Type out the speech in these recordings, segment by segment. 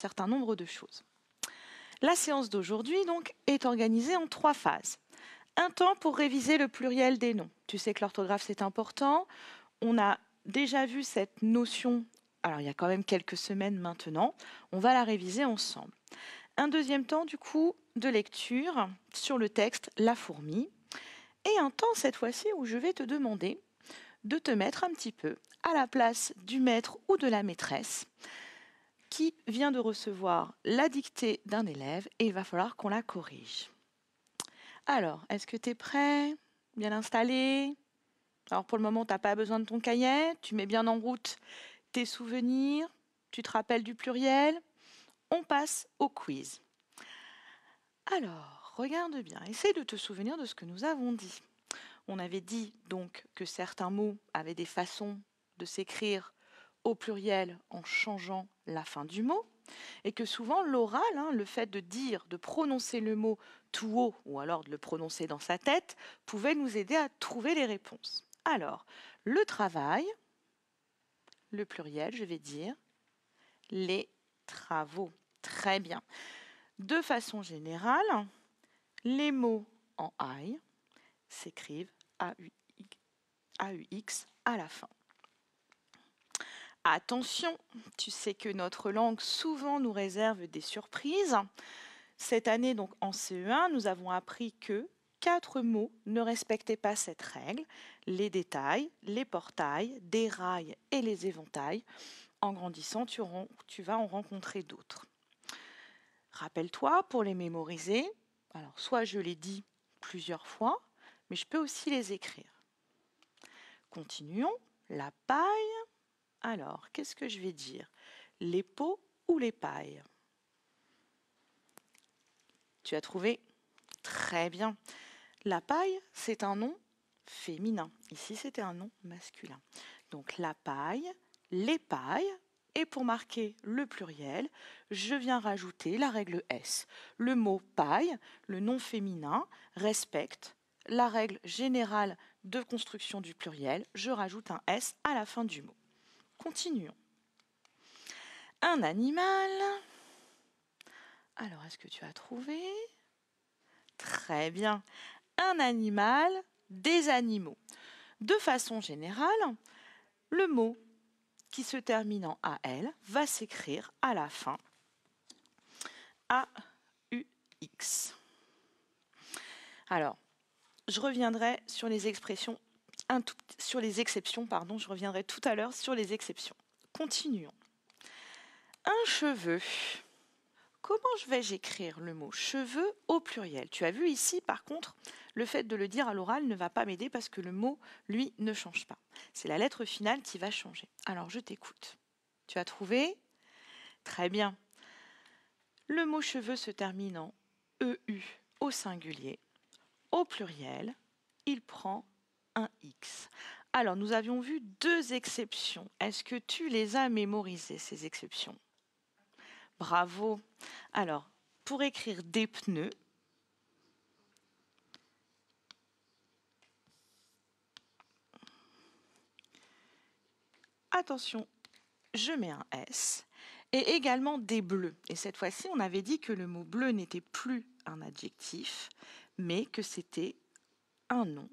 certain nombre de choses. La séance d'aujourd'hui donc est organisée en trois phases. Un temps pour réviser le pluriel des noms. Tu sais que l'orthographe c'est important. On a déjà vu cette notion, alors il y a quand même quelques semaines maintenant. On va la réviser ensemble. Un deuxième temps du coup de lecture sur le texte La fourmi. Et un temps cette fois-ci où je vais te demander de te mettre un petit peu à la place du maître ou de la maîtresse qui vient de recevoir la dictée d'un élève et il va falloir qu'on la corrige. Alors, est-ce que tu es prêt Bien installé Alors pour le moment, tu n'as pas besoin de ton cahier, tu mets bien en route tes souvenirs, tu te rappelles du pluriel. On passe au quiz. Alors, regarde bien, Essaye de te souvenir de ce que nous avons dit. On avait dit donc que certains mots avaient des façons de s'écrire au pluriel en changeant la fin du mot, et que souvent l'oral, hein, le fait de dire, de prononcer le mot tout haut, ou alors de le prononcer dans sa tête, pouvait nous aider à trouver les réponses. Alors, le travail, le pluriel, je vais dire, les travaux. Très bien. De façon générale, les mots en I s'écrivent AUX à la fin. Attention, tu sais que notre langue souvent nous réserve des surprises. Cette année, donc en CE1, nous avons appris que quatre mots ne respectaient pas cette règle les détails, les portails, des rails et les éventails. En grandissant, tu, tu vas en rencontrer d'autres. Rappelle-toi, pour les mémoriser, alors soit je les dis plusieurs fois, mais je peux aussi les écrire. Continuons. La paille, alors, qu'est-ce que je vais dire Les peaux ou les pailles Tu as trouvé Très bien. La paille, c'est un nom féminin. Ici, c'était un nom masculin. Donc la paille, les pailles, et pour marquer le pluriel, je viens rajouter la règle S. Le mot paille, le nom féminin, respecte la règle générale de construction du pluriel. Je rajoute un S à la fin du mot. Continuons. Un animal. Alors, est-ce que tu as trouvé Très bien. Un animal, des animaux. De façon générale, le mot qui se termine en AL va s'écrire à la fin AUX. Alors, je reviendrai sur les expressions sur les exceptions, pardon, je reviendrai tout à l'heure sur les exceptions. Continuons. Un cheveu. Comment je vais le mot cheveux au pluriel Tu as vu ici, par contre, le fait de le dire à l'oral ne va pas m'aider parce que le mot, lui, ne change pas. C'est la lettre finale qui va changer. Alors, je t'écoute. Tu as trouvé Très bien. Le mot cheveux se termine en EU au singulier. Au pluriel, il prend x Alors, nous avions vu deux exceptions. Est-ce que tu les as mémorisées, ces exceptions Bravo. Alors, pour écrire des pneus, attention, je mets un S, et également des bleus. Et cette fois-ci, on avait dit que le mot bleu n'était plus un adjectif, mais que c'était un nom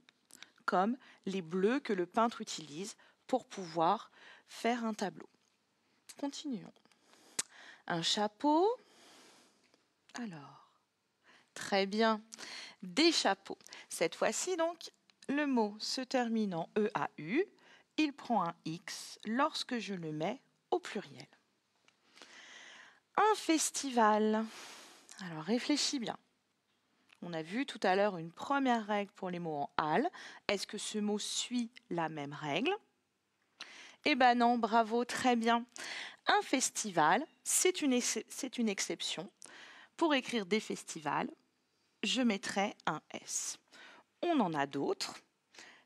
comme les bleus que le peintre utilise pour pouvoir faire un tableau. Continuons. Un chapeau. Alors, très bien. Des chapeaux. Cette fois-ci, donc, le mot se termine en EAU. Il prend un X lorsque je le mets au pluriel. Un festival. Alors réfléchis bien. On a vu tout à l'heure une première règle pour les mots en al. Est-ce que ce mot suit la même règle Eh ben non, bravo, très bien. Un festival, c'est une, une exception. Pour écrire des festivals, je mettrai un S. On en a d'autres.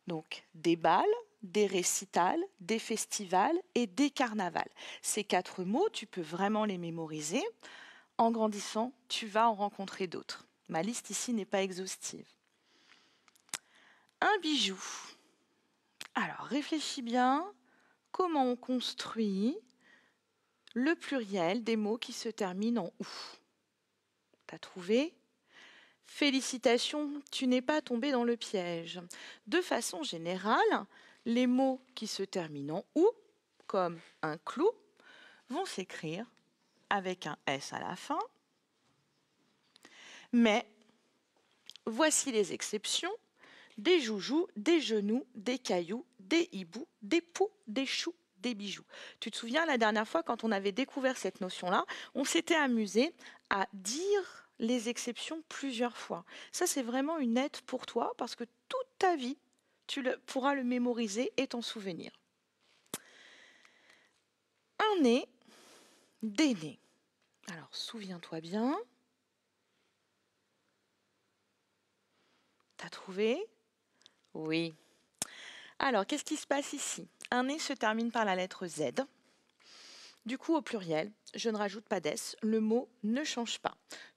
Donc des balles, des récitals, des festivals et des carnavals. Ces quatre mots, tu peux vraiment les mémoriser. En grandissant, tu vas en rencontrer d'autres. Ma liste ici n'est pas exhaustive. Un bijou. Alors, réfléchis bien comment on construit le pluriel des mots qui se terminent en ou. T'as trouvé Félicitations, tu n'es pas tombé dans le piège. De façon générale, les mots qui se terminent en ou, comme un clou, vont s'écrire avec un S à la fin mais voici les exceptions des joujoux, des genoux, des cailloux, des hiboux, des poux, des choux, des bijoux. Tu te souviens la dernière fois quand on avait découvert cette notion-là, on s'était amusé à dire les exceptions plusieurs fois. Ça c'est vraiment une aide pour toi parce que toute ta vie, tu le, pourras le mémoriser et t'en souvenir. Un nez, des nez. Alors souviens-toi bien, T'as trouvé Oui. Alors, qu'est-ce qui se passe ici Un nez se termine par la lettre Z. Du coup, au pluriel, je ne rajoute pas d'S, le mot ne change pas.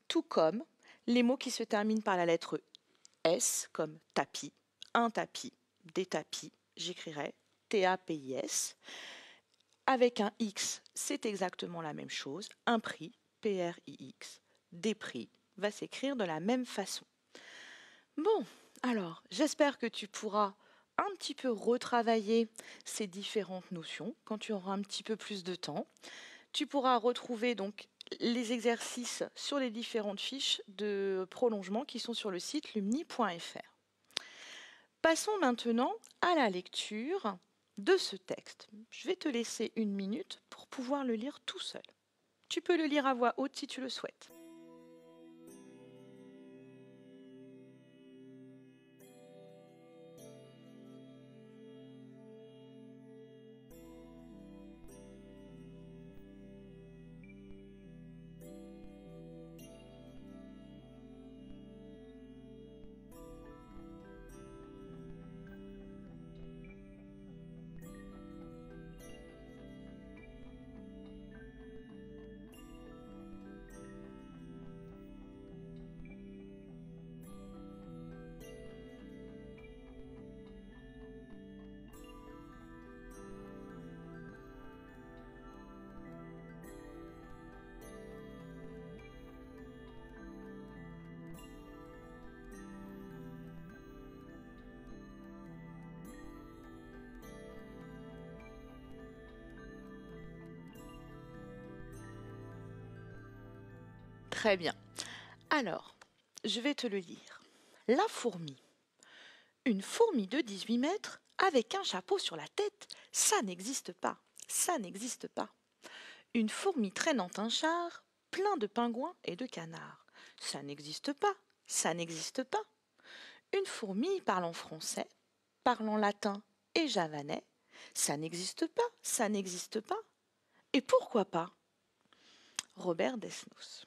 Tout comme les mots qui se terminent par la lettre S, comme tapis, un tapis, des tapis, j'écrirai T-A-P-I-S. Avec un X, c'est exactement la même chose. Un prix, P-R-I-X, des prix, va s'écrire de la même façon. Bon, alors, j'espère que tu pourras un petit peu retravailler ces différentes notions quand tu auras un petit peu plus de temps. Tu pourras retrouver donc les exercices sur les différentes fiches de prolongement qui sont sur le site lumni.fr. Passons maintenant à la lecture de ce texte. Je vais te laisser une minute pour pouvoir le lire tout seul. Tu peux le lire à voix haute si tu le souhaites. Très bien. Alors, je vais te le lire. La fourmi. Une fourmi de 18 mètres avec un chapeau sur la tête, ça n'existe pas. Ça n'existe pas. Une fourmi traînant un char plein de pingouins et de canards. Ça n'existe pas. Ça n'existe pas. Une fourmi parlant français, parlant latin et javanais. Ça n'existe pas. Ça n'existe pas. Et pourquoi pas Robert Desnos.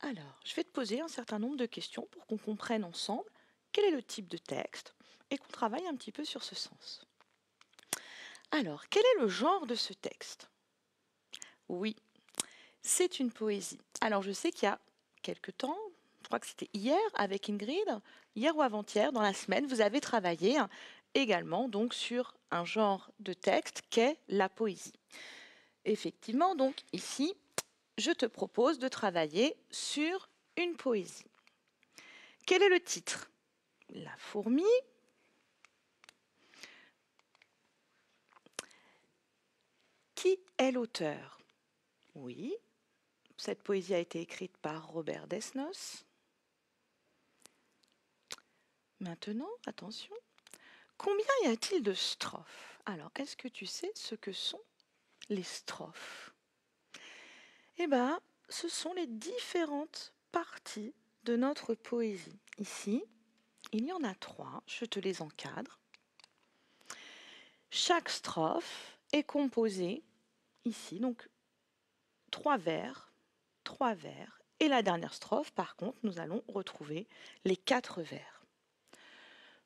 Alors, je vais te poser un certain nombre de questions pour qu'on comprenne ensemble quel est le type de texte et qu'on travaille un petit peu sur ce sens. Alors, quel est le genre de ce texte Oui, c'est une poésie. Alors, je sais qu'il y a quelque temps, je crois que c'était hier avec Ingrid, hier ou avant-hier, dans la semaine, vous avez travaillé hein, également donc sur un genre de texte qu'est la poésie. Effectivement, donc ici, je te propose de travailler sur une poésie. Quel est le titre La fourmi. Qui est l'auteur Oui, cette poésie a été écrite par Robert Desnos. Maintenant, attention, combien y a-t-il de strophes Alors, est-ce que tu sais ce que sont les strophes eh bien, ce sont les différentes parties de notre poésie. Ici, il y en a trois, je te les encadre. Chaque strophe est composée, ici, donc trois vers, trois vers, et la dernière strophe, par contre, nous allons retrouver les quatre vers.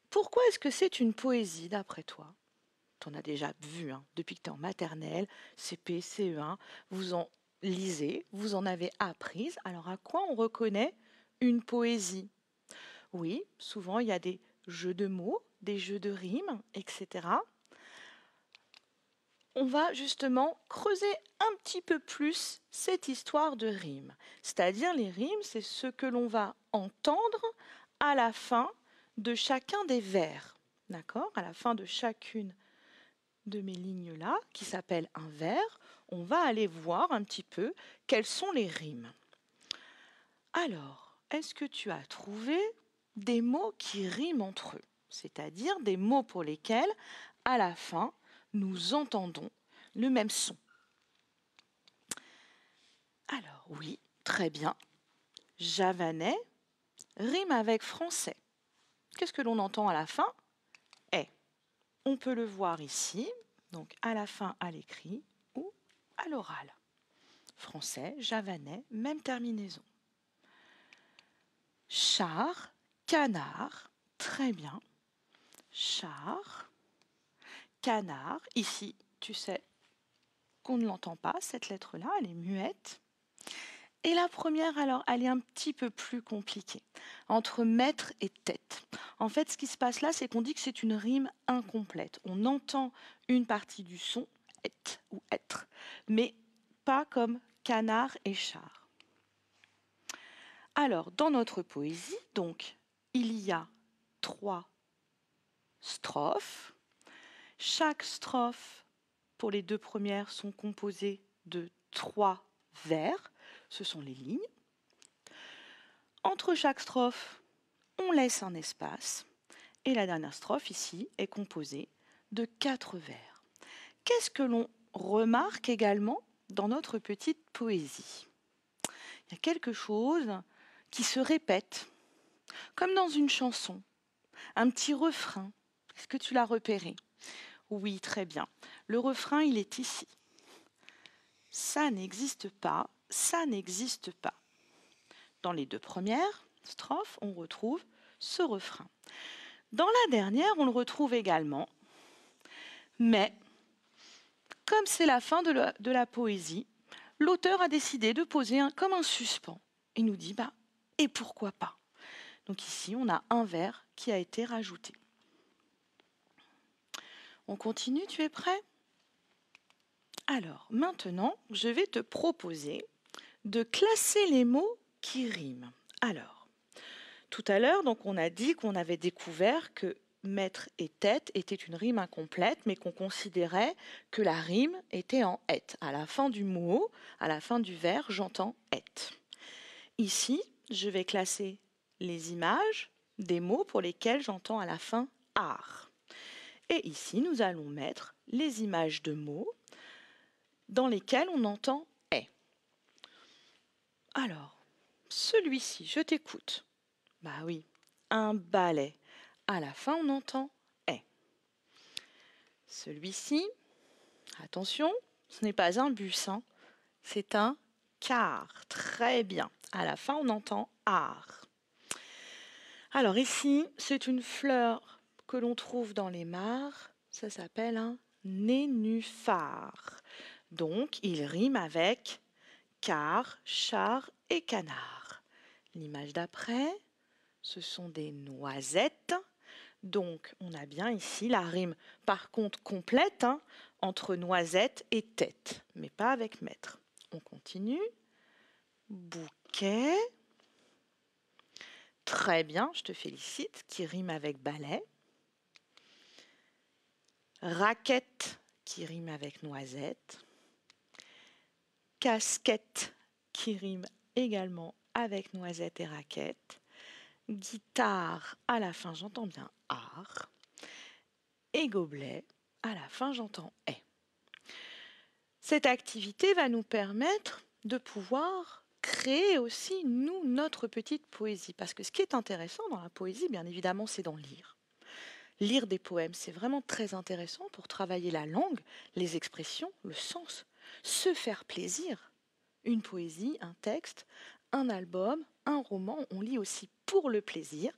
Pourquoi est-ce que c'est une poésie, d'après toi en as déjà vu, hein, depuis que tu es en maternelle, CP, CE1, vous en lisez, vous en avez apprise. Alors à quoi on reconnaît une poésie Oui, souvent il y a des jeux de mots, des jeux de rimes, etc. On va justement creuser un petit peu plus cette histoire de rimes. C'est-à-dire les rimes, c'est ce que l'on va entendre à la fin de chacun des vers. D'accord À la fin de chacune de mes lignes-là, qui s'appelle un vers, on va aller voir un petit peu quelles sont les rimes. Alors, est-ce que tu as trouvé des mots qui riment entre eux C'est-à-dire des mots pour lesquels, à la fin, nous entendons le même son. Alors, oui, très bien. Javanais rime avec français. Qu'est-ce que l'on entend à la fin Eh. On peut le voir ici. Donc, à la fin, à l'écrit, à l'oral. Français, javanais, même terminaison. Char, canard, très bien. Char, canard, ici, tu sais qu'on ne l'entend pas, cette lettre-là, elle est muette. Et la première, alors, elle est un petit peu plus compliquée, entre maître et tête. En fait, ce qui se passe là, c'est qu'on dit que c'est une rime incomplète. On entend une partie du son, être ou être, mais pas comme canard et char. Alors, dans notre poésie, donc, il y a trois strophes. Chaque strophe, pour les deux premières, sont composées de trois vers. Ce sont les lignes. Entre chaque strophe, on laisse un espace. Et la dernière strophe, ici, est composée de quatre vers qu'est-ce que l'on remarque également dans notre petite poésie Il y a quelque chose qui se répète, comme dans une chanson, un petit refrain. Est-ce que tu l'as repéré Oui, très bien. Le refrain, il est ici. Ça n'existe pas, ça n'existe pas. Dans les deux premières strophes, on retrouve ce refrain. Dans la dernière, on le retrouve également. Mais comme c'est la fin de la, poésie, l'auteur a décidé de poser un, comme un suspens. Il nous dit, bah, et pourquoi pas Donc ici, on a un vers qui a été rajouté. On continue, tu es prêt Alors, maintenant, je vais te proposer de classer les mots qui riment. Alors, tout à l'heure, donc on a dit qu'on avait découvert que maître et tête était une rime incomplète, mais qu'on considérait que la rime était en être. À la fin du mot, à la fin du vers, j'entends être. Ici, je vais classer les images des mots pour lesquels j'entends à la fin art. Et ici, nous allons mettre les images de mots dans lesquels on entend est. Alors, celui-ci, je t'écoute. Bah oui, un balai à la fin, on entend est. Celui-ci, attention, ce n'est pas un bus, hein. c'est un car. Très bien. À la fin, on entend ar ». Alors ici, c'est une fleur que l'on trouve dans les mares. Ça s'appelle un nénuphar. Donc, il rime avec car, char et canard. L'image d'après, ce sont des noisettes donc on a bien ici la rime par contre complète hein, entre noisette et tête, mais pas avec maître. On continue. Bouquet. Très bien, je te félicite, qui rime avec balai. Raquette, qui rime avec noisette. Casquette, qui rime également avec noisette et raquette. Guitare, à la fin, j'entends bien et gobelet, à la fin j'entends est. Cette activité va nous permettre de pouvoir créer aussi, nous, notre petite poésie. Parce que ce qui est intéressant dans la poésie, bien évidemment, c'est d'en lire. Lire des poèmes, c'est vraiment très intéressant pour travailler la langue, les expressions, le sens, se faire plaisir. Une poésie, un texte, un album, un roman, on lit aussi pour le plaisir.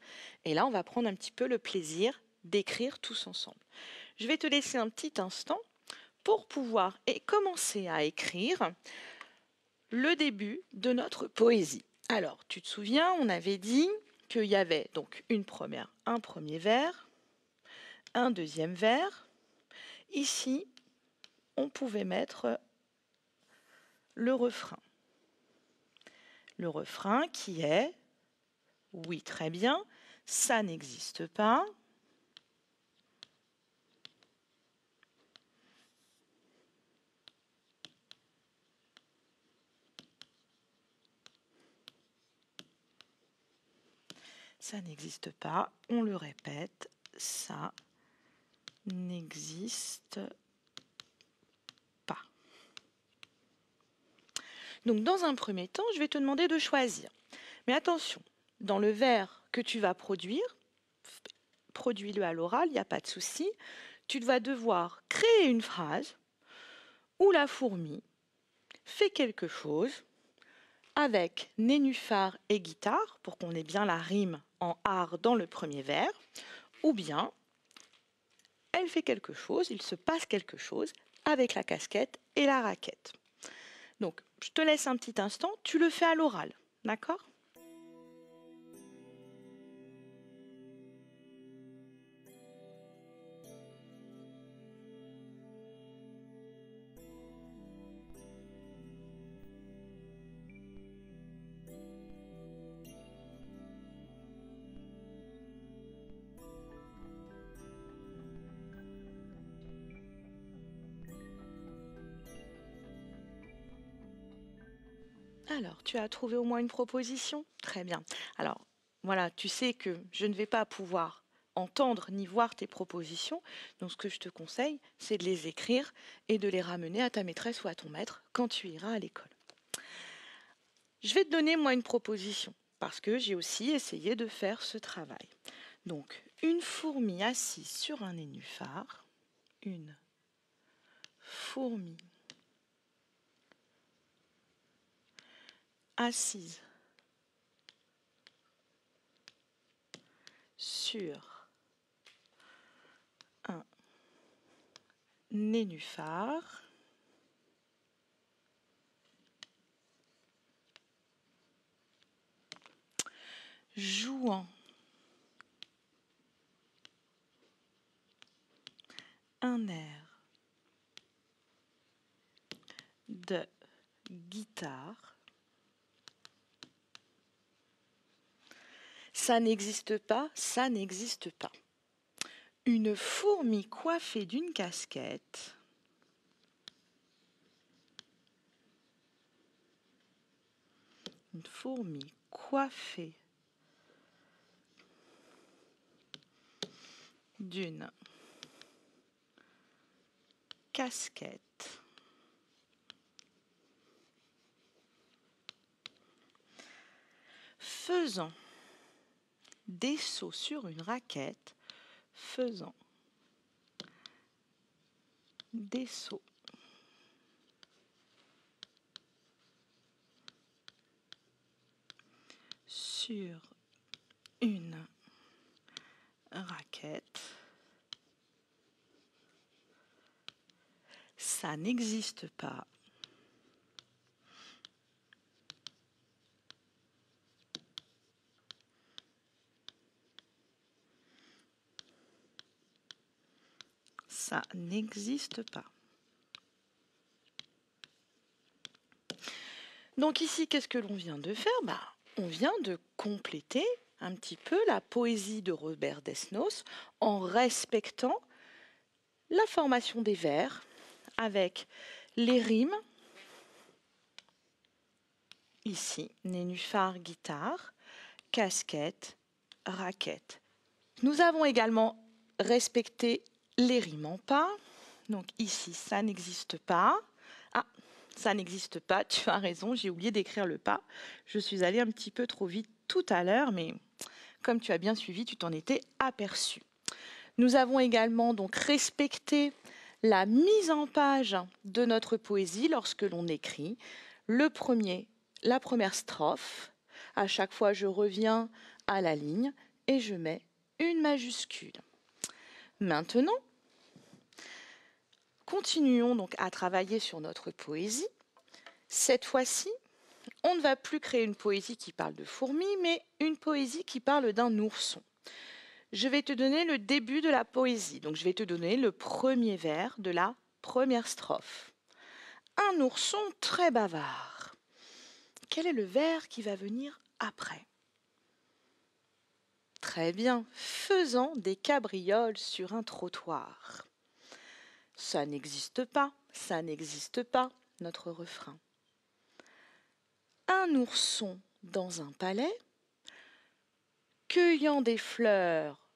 Et là, on va prendre un petit peu le plaisir d'écrire tous ensemble. Je vais te laisser un petit instant pour pouvoir et commencer à écrire le début de notre poésie. Alors, tu te souviens, on avait dit qu'il y avait donc une première, un premier vers, un deuxième vers. Ici, on pouvait mettre le refrain le refrain qui est Oui, très bien, ça n'existe pas. Ça n'existe pas, on le répète, ça n'existe Donc dans un premier temps, je vais te demander de choisir. Mais attention, dans le vers que tu vas produire, produis-le à l'oral, il n'y a pas de souci, tu vas devoir créer une phrase où la fourmi fait quelque chose avec nénuphar et guitare, pour qu'on ait bien la rime en art dans le premier vers, ou bien elle fait quelque chose, il se passe quelque chose avec la casquette et la raquette. Donc, je te laisse un petit instant, tu le fais à l'oral, d'accord Alors, tu as trouvé au moins une proposition Très bien. Alors, voilà, tu sais que je ne vais pas pouvoir entendre ni voir tes propositions. Donc, ce que je te conseille, c'est de les écrire et de les ramener à ta maîtresse ou à ton maître quand tu iras à l'école. Je vais te donner, moi, une proposition parce que j'ai aussi essayé de faire ce travail. Donc, une fourmi assise sur un nénuphar, une fourmi assise sur un nénuphar. jouant un air de guitare Ça n'existe pas, ça n'existe pas. Une fourmi coiffée d'une casquette. Une fourmi coiffée d'une casquette faisant des sauts sur une raquette faisant des sauts sur une raquette. Ça n'existe pas. n'existe pas. Donc ici, qu'est-ce que l'on vient de faire bah, On vient de compléter un petit peu la poésie de Robert Desnos en respectant la formation des vers avec les rimes. Ici, nénuphar, guitare, casquette, raquette. Nous avons également respecté les rimes en pas. Donc ici, ça n'existe pas. Ah, ça n'existe pas, tu as raison, j'ai oublié d'écrire le pas. Je suis allée un petit peu trop vite tout à l'heure, mais comme tu as bien suivi, tu t'en étais aperçu. Nous avons également donc respecté la mise en page de notre poésie lorsque l'on écrit le premier, la première strophe. À chaque fois, je reviens à la ligne et je mets une majuscule. Maintenant, continuons donc à travailler sur notre poésie. Cette fois-ci, on ne va plus créer une poésie qui parle de fourmis, mais une poésie qui parle d'un ourson. Je vais te donner le début de la poésie, donc je vais te donner le premier vers de la première strophe. Un ourson très bavard. Quel est le vers qui va venir après Très bien, Faisant des cabrioles sur un trottoir. Ça n'existe pas, ça n'existe pas, notre refrain. Un ourson dans un palais, cueillant des fleurs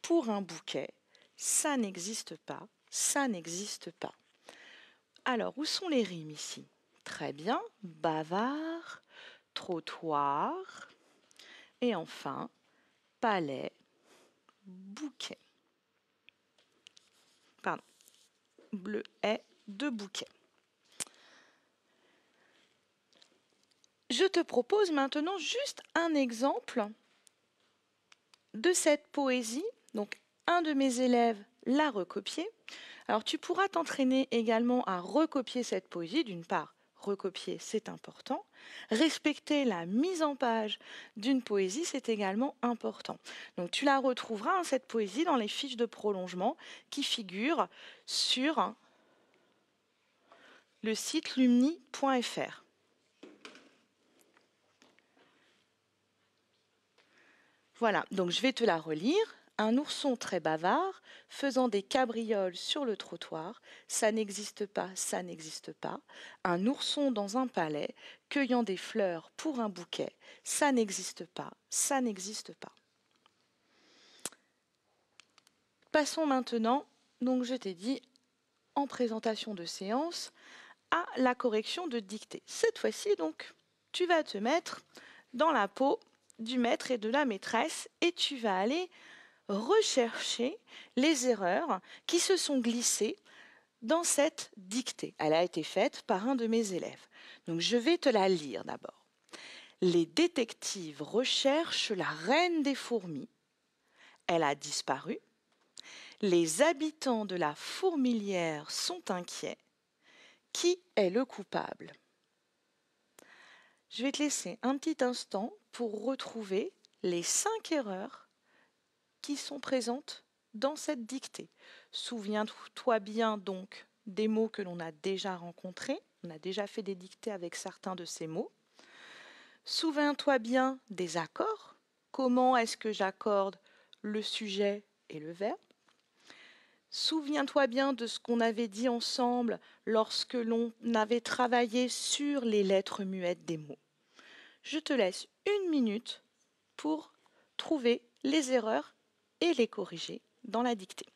pour un bouquet, ça n'existe pas, ça n'existe pas. Alors, où sont les rimes ici Très bien, bavard, trottoir, et enfin, palais, bouquet. Pardon. Bleu est de bouquet. Je te propose maintenant juste un exemple de cette poésie. Donc, un de mes élèves l'a recopiée. Alors, tu pourras t'entraîner également à recopier cette poésie, d'une part, recopier, c'est important. Respecter la mise en page d'une poésie, c'est également important. Donc tu la retrouveras, hein, cette poésie, dans les fiches de prolongement qui figurent sur le site lumni.fr. Voilà, donc je vais te la relire. Un ourson très bavard, faisant des cabrioles sur le trottoir, ça n'existe pas, ça n'existe pas. Un ourson dans un palais, cueillant des fleurs pour un bouquet, ça n'existe pas, ça n'existe pas. Passons maintenant, donc je t'ai dit, en présentation de séance, à la correction de dictée. Cette fois-ci, donc, tu vas te mettre dans la peau du maître et de la maîtresse et tu vas aller rechercher les erreurs qui se sont glissées dans cette dictée. Elle a été faite par un de mes élèves. Donc je vais te la lire d'abord. Les détectives recherchent la reine des fourmis. Elle a disparu. Les habitants de la fourmilière sont inquiets. Qui est le coupable Je vais te laisser un petit instant pour retrouver les cinq erreurs qui sont présentes dans cette dictée. Souviens-toi bien donc des mots que l'on a déjà rencontrés. On a déjà fait des dictées avec certains de ces mots. Souviens-toi bien des accords. Comment est-ce que j'accorde le sujet et le verbe Souviens-toi bien de ce qu'on avait dit ensemble lorsque l'on avait travaillé sur les lettres muettes des mots. Je te laisse une minute pour trouver les erreurs et les corriger dans la dictée.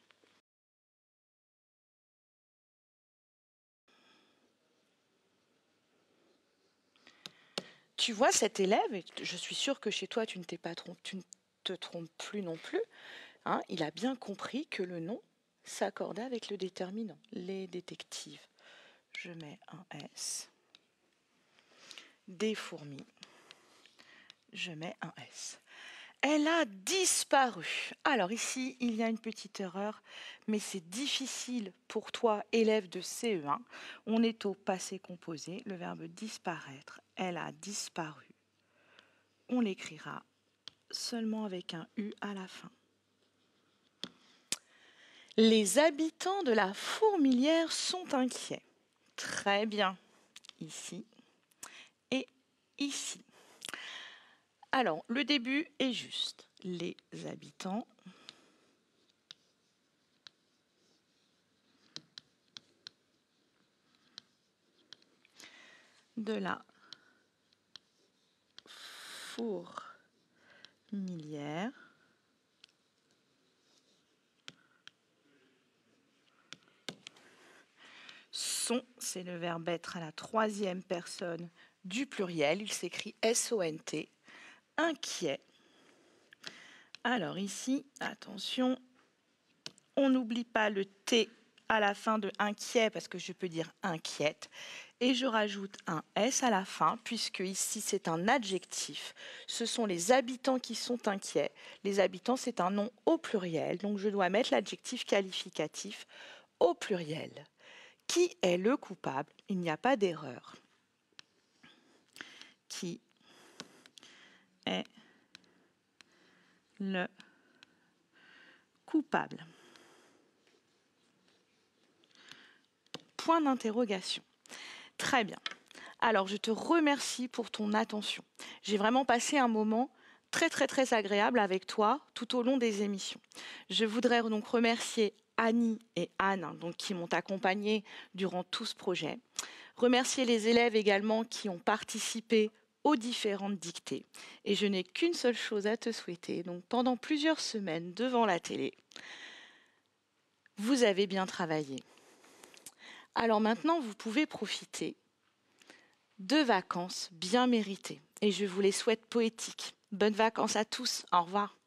Tu vois cet élève, et je suis sûre que chez toi tu ne, t'es pas tu ne te trompes plus non plus, hein, il a bien compris que le nom s'accordait avec le déterminant. Les détectives, je mets un S. Des fourmis, je mets un S. Elle a disparu. Alors ici, il y a une petite erreur, mais c'est difficile pour toi, élève de CE1. On est au passé composé, le verbe disparaître. Elle a disparu. On l'écrira seulement avec un U à la fin. Les habitants de la fourmilière sont inquiets. Très bien. Ici et ici. Alors, le début est juste. Les habitants de la fourmilière sont, c'est le verbe être à la troisième personne du pluriel, il s'écrit S-O-N-T, inquiet. Alors ici, attention, on n'oublie pas le T à la fin de inquiet parce que je peux dire inquiète. Et je rajoute un S à la fin puisque ici c'est un adjectif. Ce sont les habitants qui sont inquiets. Les habitants c'est un nom au pluriel, donc je dois mettre l'adjectif qualificatif au pluriel. Qui est le coupable Il n'y a pas d'erreur. Qui est le coupable Point d'interrogation. Très bien. Alors, je te remercie pour ton attention. J'ai vraiment passé un moment très très très agréable avec toi tout au long des émissions. Je voudrais donc remercier Annie et Anne hein, donc, qui m'ont accompagnée durant tout ce projet. Remercier les élèves également qui ont participé aux différentes dictées. Et je n'ai qu'une seule chose à te souhaiter, donc pendant plusieurs semaines devant la télé, vous avez bien travaillé. Alors maintenant, vous pouvez profiter de vacances bien méritées. Et je vous les souhaite poétiques. Bonnes vacances à tous. Au revoir.